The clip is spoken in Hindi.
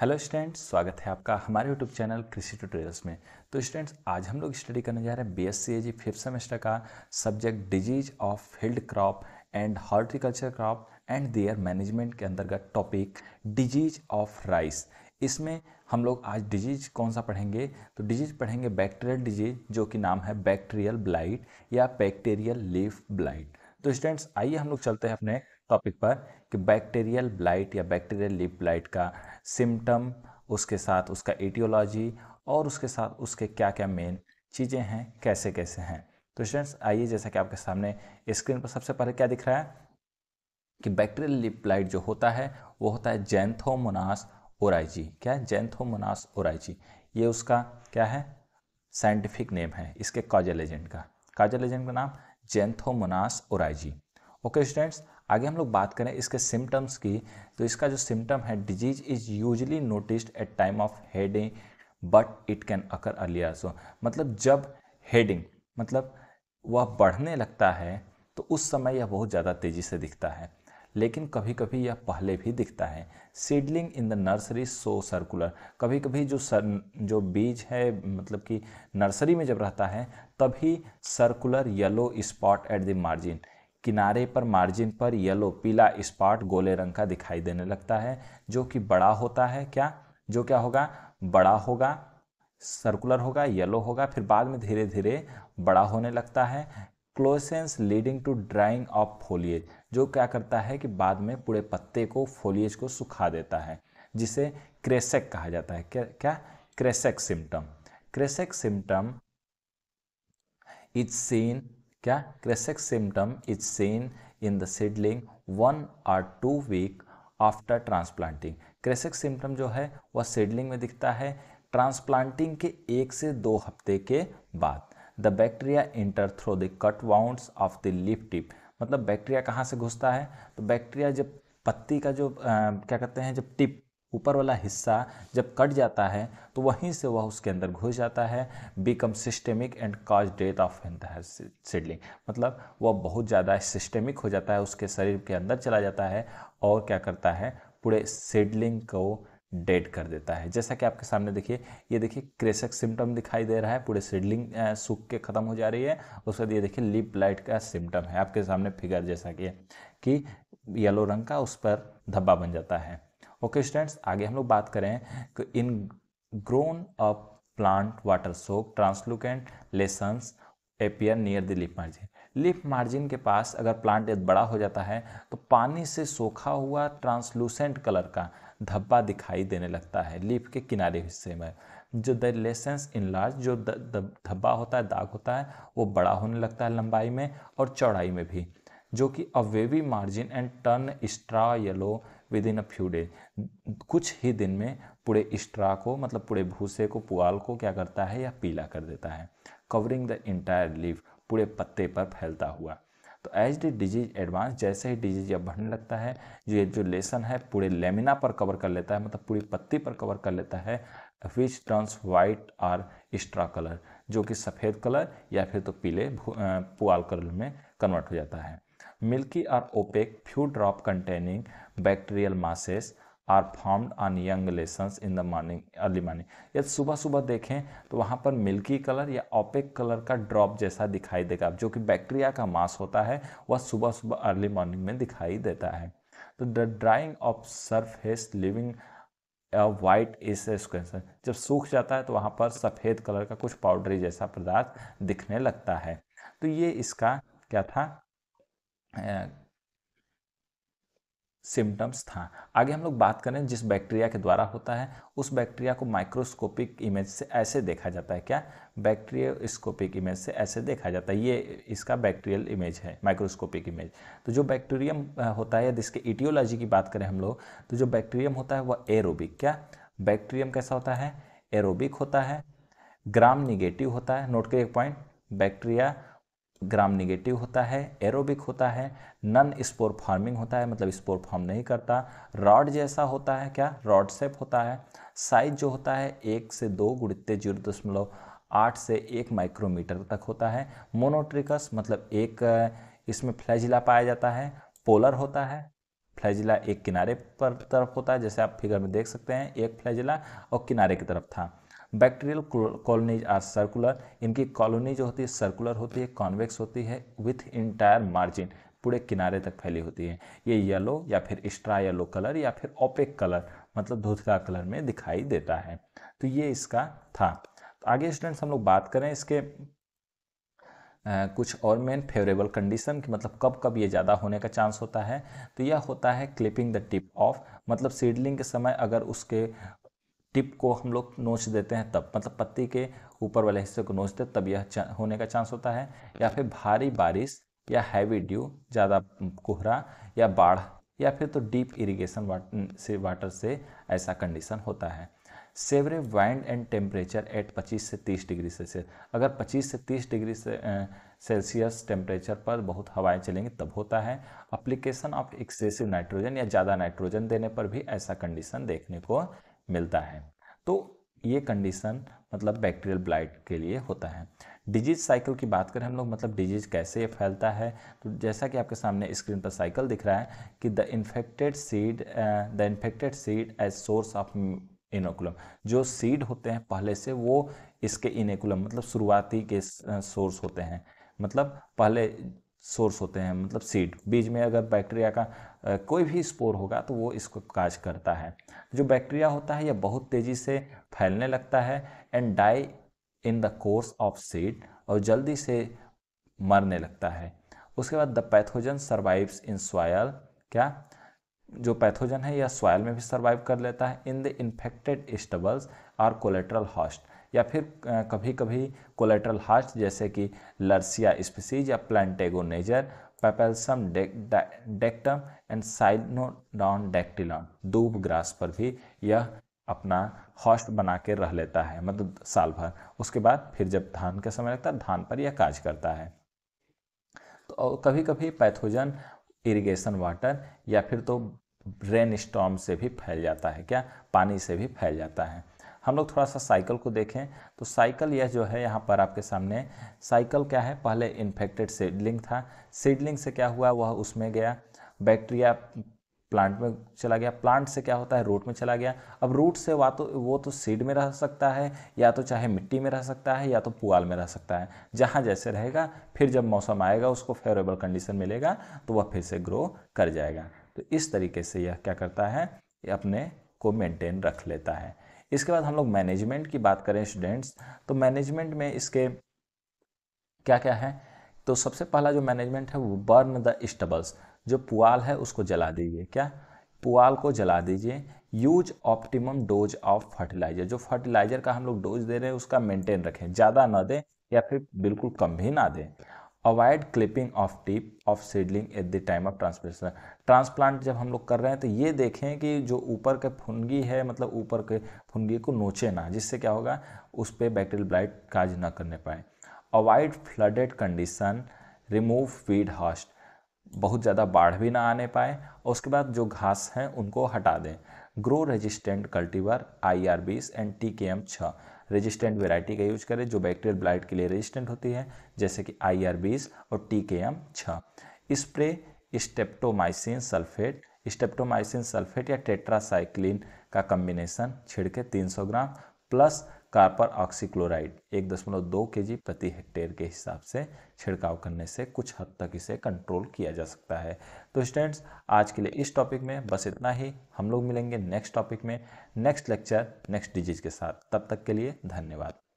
हेलो स्टूडेंट्स स्वागत है आपका हमारे यूट्यूब चैनल कृषि ट्यूटोरियल्स में तो स्टूडेंट्स आज हम लोग स्टडी करने जा रहे हैं B S C A G fifth semester का subject disease of field crop and horticulture crop and their management के अंतर्गत टॉपिक डिजीज ऑफ राइस इसमें हम लोग आज डिजीज कौन सा पढ़ेंगे तो डिजीज पढ़ेंगे बैक्टीरियल डिजीज जो कि नाम है बैक्टीरियल ब्लाइट या बैक्टीरियल लीफ ब्लाइट तो स्टूडेंट्स आइए हम लोग चलते हैं अपने टॉपिक पर कि बैक्टीरियल ब्लाइट या बैक्टीरियल लिप ब्लाइट का सिम्टम उसके साथ उसका एटियोलॉजी और उसके साथ उसके क्या क्या मेन चीज़ें हैं कैसे कैसे हैं तो स्टूडेंट्स आइए जैसा कि आपके सामने स्क्रीन पर सबसे पहले क्या दिख रहा है कि बैक्टीरियल लिप ब्लाइट जो होता है वो होता है जैंथोमोनास ओराइजी क्या है जैंथोमोनास ओराइजी ये उसका क्या है साइंटिफिक नेम है इसके काजल एजेंट का काजल एजेंट का नाम जेंथोमोनास ओराइजी ओके स्टूडेंट्स आगे हम लोग बात करें इसके सिम्टम्स की तो इसका जो सिम्टम है disease is usually noticed at time of heading but it can occur earlier so मतलब जब हेडिंग मतलब वह बढ़ने लगता है तो उस समय यह बहुत ज़्यादा तेज़ी से दिखता है लेकिन कभी कभी यह पहले भी दिखता है seedling in the nursery so circular कभी कभी जो सर जो बीज है मतलब कि नर्सरी में जब रहता है तभी circular yellow spot at the margin किनारे पर मार्जिन पर येलो पीला स्पॉट गोले रंग का दिखाई देने लगता है जो कि बड़ा होता है क्या जो क्या होगा बड़ा होगा सर्कुलर होगा येलो होगा फिर बाद में धीरे धीरे बड़ा होने लगता है closeness leading to drying of foliage जो क्या करता है कि बाद में पूरे पत्ते को फोलिएज को सुखा देता है जिसे क्रेसेक कहा जाता है क्या क्या kresek symptom kresek symptom is seen क्या kresek symptom is seen in the seedling one or two week after transplanting kresek symptom जो है वह सीडलिंग में दिखता है ट्रांसप्लांटिंग के एक से दो हफ्ते के बाद the bacteria enter through the cut wound of the leaf tip मतलब बैक्टीरिया कहाँ से घुसता है तो बैक्टीरिया जब पत्ती का जो आ, क्या कहते हैं जब टिप ऊपर वाला हिस्सा जब कट जाता है तो वहीं से वह उसके अंदर घुस जाता है become systemic and cause death of entire seedling मतलब वह बहुत ज़्यादा सिस्टेमिक हो जाता है उसके शरीर के अंदर चला जाता है और क्या करता है पूरे सीडलिंग को डेड कर देता है जैसा कि आपके सामने देखिए ये देखिए क्रेशक सिम्टम दिखाई दे रहा है पूरे सीडलिंग सूख के ख़त्म हो जा रही है उसके बाद ये देखिए लिप लाइट का सिम्टम है आपके सामने फिगर जैसा कि कि येलो रंग का उस पर धब्बा बन जाता है ओके स्टूडेंट्स आगे हम लोग बात करें कि in grown up plant water soak translucent lesions appear near the leaf margin leaf margin के पास अगर प्लांट बड़ा हो जाता है तो पानी से सोखा हुआ ट्रांसलूसेंट कलर का धब्बा दिखाई देने लगता है लिप के किनारे हिस्से में जो द लेसेंस इन लार्ज जो धब्बा होता है दाग होता है वो बड़ा होने लगता है लंबाई में और चौड़ाई में भी जो कि a wavy margin and turn straw yellow within a few days कुछ ही दिन में पूरे स्ट्रा को मतलब पूरे भूसे को पुआल को क्या करता है या पीला कर देता है कवरिंग द इंटायर लीफ पूरे पत्ते पर फैलता हुआ तो एज डी डिजीज एडवांस जैसे ही डिजीज अब बढ़ने लगता है जो ये जो लेसन है पूरे लेमिना पर कवर कर लेता है मतलब पूरी पत्ती पर कवर कर लेता है which turns white or straw colour जो कि सफ़ेद कलर या फिर तो पीले पुआल कलर में कन्वर्ट हो जाता है मिल्की और opaque few drop containing bacterial masses are formed on young lesion in the morning early morning यदि सुबह सुबह देखें तो वहाँ पर मिल्की कलर या ओपेक कलर का ड्रॉप जैसा दिखाई देगा जो कि बैक्टीरिया का मास होता है वह सुबह सुबह अर्ली मॉर्निंग में दिखाई देता है तो the drying of surface leaving white इस क्वेश्चन जब सूख जाता है तो वहाँ पर सफ़ेद कलर का कुछ पाउडरी जैसा पदार्थ दिखने लगता है तो ये इसका क्या था सिम्टम्स था आगे हम लोग बात करें जिस बैक्टीरिया के द्वारा होता है उस बैक्टीरिया को माइक्रोस्कोपिक इमेज से ऐसे देखा जाता है क्या बैक्टीरियोस्कोपिक इमेज से ऐसे देखा जाता है ये इसका बैक्टीरियल इमेज है माइक्रोस्कोपिक इमेज तो जो बैक्टीरियम होता है जिसके इटियोलॉजी की बात करें हम लोग तो जो बैक्टीरियम होता है वह एरोबिक क्या बैक्टीरियम कैसा होता है एरोबिक होता है ग्राम निगेटिव होता है नोट करिए पॉइंट बैक्टीरिया ग्राम निगेटिव होता है एरोबिक होता है नन स्पोर फार्मिंग होता है मतलब स्पोर फॉर्म नहीं करता रॉड जैसा होता है क्या रॉड सेप होता है साइज जो होता है एक से दो गुड़ते जीरो दशमलव आठ से एक माइक्रोमीटर तक होता है मोनोट्रिकस मतलब एक इसमें फ्लैजिला पाया जाता है पोलर होता है फ्लैजिला एक किनारे पर तरफ होता है जैसे आप फिगर में देख सकते हैं एक फ्लैजिला और किनारे की तरफ था बैक्टीरियल कॉलोनीज आर सर्कुलर इनकी कॉलोनी जो होती है सर्कुलर होती है कॉन्वेक्स होती है विथ इंटायर मार्जिन पूरे किनारे तक फैली होती है ये येलो या फिर एक्स्ट्रा येलो कलर या फिर ओपेक कलर मतलब धोधला कलर में दिखाई देता है तो ये इसका था तो आगे स्टूडेंट्स हम लोग बात करें इसके आ, कुछ और मेन फेवरेबल कंडीशन कि मतलब कब कब ये ज़्यादा होने का चांस होता है तो यह होता है क्लिपिंग द टिप ऑफ मतलब सीडलिंग के समय अगर उसके टिप को हम लोग नोच देते हैं तब मतलब पत्ती के ऊपर वाले हिस्से को नोचते तब यह होने का चांस होता है या फिर भारी बारिश या हैवी ड्यू ज़्यादा कोहरा या बाढ़ या फिर तो डीप इरिगेशन वाट, से वाटर से ऐसा कंडीशन होता है severe wind and temperature at 25 से 30 डिग्री सेल्सियस अगर 25 से 30 डिग्री से सेल्सियस टेम्परेचर पर बहुत हवाएं चलेंगी तब होता है अप्लीकेशन ऑफ एक्सेसिव नाइट्रोजन या ज़्यादा नाइट्रोजन देने पर भी ऐसा कंडीशन देखने को मिलता है तो ये कंडीशन मतलब बैक्टीरियल ब्लाइट के लिए होता है डिजीज साइकिल की बात करें हम लोग मतलब डिजीज कैसे फैलता है तो जैसा कि आपके सामने स्क्रीन पर साइकिल दिख रहा है कि the infected seed the infected seed as source of inoculum जो सीड होते हैं पहले से वो इसके इनोकुलम मतलब शुरुआती के सोर्स uh, होते हैं मतलब पहले सोर्स होते हैं मतलब सीड बीज में अगर बैक्टीरिया का कोई भी स्पोर होगा तो वो इसको काज करता है जो बैक्टीरिया होता है यह बहुत तेज़ी से फैलने लगता है and die in the course of seed और जल्दी से मरने लगता है उसके बाद the pathogen survives in soil क्या जो पैथोजन है यह सॉयल में भी सर्वाइव कर लेता है इन द इन्फेक्टेड स्टबल्स और कोलेट्रल हॉस्ट या फिर कभी कभी कोलेट्रल हॉस्ट जैसे कि लर्सिया स्पीसीज या प्लान्टेगोनेजर पेपेलसम डेक्टम एंड साइनोडॉन डेक्टिलॉन दूब ग्रास पर भी यह अपना हॉस्ट बना के रह लेता है मतलब साल भर उसके बाद फिर जब धान का समय लगता है धान पर यह काज करता है तो कभी कभी पैथोजन इरिगेशन वाटर या फिर तो रेन स्टॉम से भी फैल जाता है क्या पानी से भी फैल जाता है हम लोग थोड़ा सा साइकिल को देखें तो साइकिल यह जो है यहाँ पर आपके सामने साइकिल क्या है पहले इन्फेक्टेड सीडलिंग था सीडलिंग से क्या हुआ वह उसमें गया बैक्टीरिया प्लांट में चला गया प्लांट से क्या होता है रूट में चला गया अब रूट से वा तो वो तो सीड में रह सकता है या तो चाहे मिट्टी में रह सकता है या तो पुआल में रह सकता है जहाँ जैसे रहेगा फिर जब मौसम आएगा उसको फेवरेबल कंडीशन मिलेगा तो वह फिर से ग्रो कर जाएगा तो इस तरीके से यह क्या करता है अपने को मेंटेन रख लेता है इसके बाद हम लोग मैनेजमेंट की बात करें स्टूडेंट्स तो मैनेजमेंट में इसके क्या क्या है तो सबसे पहला जो मैनेजमेंट है वो बर्न द स्टबल्स जो पुआल है उसको जला दीजिए क्या पुआल को जला दीजिए use optimum dose of fertiliser जो फर्टिलाइजर का हम लोग डोज दे रहे हैं उसका मेंटेन रखें ज़्यादा ना दें या फिर बिल्कुल कम भी ना दें avoid clipping of tip of seedling at the time of transplant transplant जब हम लोग कर रहे हैं तो ये देखें कि जो ऊपर के फुनगी है मतलब ऊपर के फुनगी को नोचे ना जिससे क्या होगा उस पर बैक्टीरियल ब्लाइट काज ना करने पाए avoid flooded condition remove weed host बहुत ज़्यादा बाढ़ भी ना आने पाए और उसके बाद जो घास हैं उनको हटा दें grow resistant cultivar I R बीस एंड टी के एम छः रेजिस्टेंट वेराइटी का यूज करें जो बैक्टीरियल ब्लाइट के लिए रेजिस्टेंट होती है जैसे कि आई आर बीस और टी के एम छः spray streptomycin sulphate streptomycin sulphate या टेट्रासाइक्लिन का कम्बिनेशन छिड़के 300 ग्राम प्लस कार्पर ऑक्सीक्लोराइड एक दशमलव दो के जी प्रति हेक्टेयर के हिसाब से छिड़काव करने से कुछ हद तक इसे कंट्रोल किया जा सकता है तो स्टूडेंट्स आज के लिए इस टॉपिक में बस इतना ही हम लोग मिलेंगे नेक्स्ट टॉपिक में नेक्स्ट लेक्चर नेक्स्ट डिजीज़ के साथ तब तक के लिए धन्यवाद